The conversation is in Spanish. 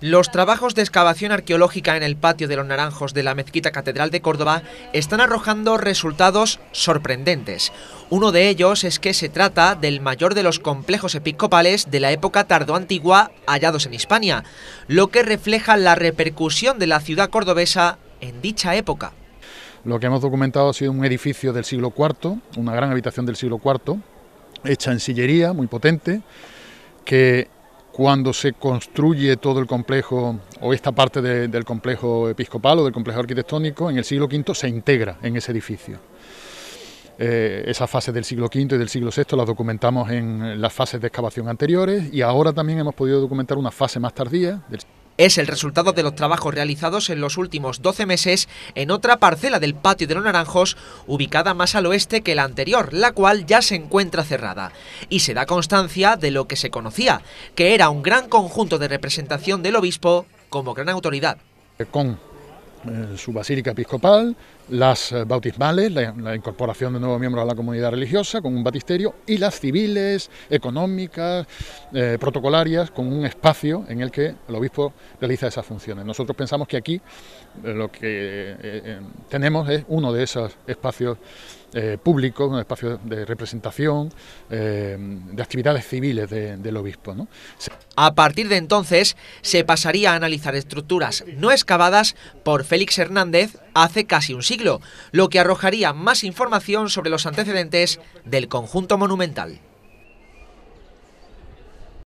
Los trabajos de excavación arqueológica en el patio de los Naranjos de la Mezquita Catedral de Córdoba están arrojando resultados sorprendentes. Uno de ellos es que se trata del mayor de los complejos episcopales de la época tardoantigua hallados en Hispania, lo que refleja la repercusión de la ciudad cordobesa en dicha época. Lo que hemos documentado ha sido un edificio del siglo IV, una gran habitación del siglo IV, hecha en sillería, muy potente, que cuando se construye todo el complejo o esta parte del complejo episcopal o del complejo arquitectónico, en el siglo V se integra en ese edificio. Eh, esas fases del siglo V y del siglo VI las documentamos en las fases de excavación anteriores y ahora también hemos podido documentar una fase más tardía es el resultado de los trabajos realizados en los últimos 12 meses en otra parcela del patio de los Naranjos, ubicada más al oeste que la anterior, la cual ya se encuentra cerrada. Y se da constancia de lo que se conocía, que era un gran conjunto de representación del obispo como gran autoridad. Eh, su basílica episcopal, las eh, bautismales, la, incorporación de nuevos miembros a la comunidad religiosa con un batisterio y las civiles, económicas, eh, protocolarias, con un espacio en el que el obispo realiza esas funciones. Nosotros pensamos que aquí lo que tenemos es uno de esos espacios públicos, un espacio de representación, de actividades civiles del obispo. A partir de entonces se pasaría a analizar estructuras no excavadas por Félix Hernández hace casi un siglo, lo que arrojaría más información sobre los antecedentes del conjunto monumental.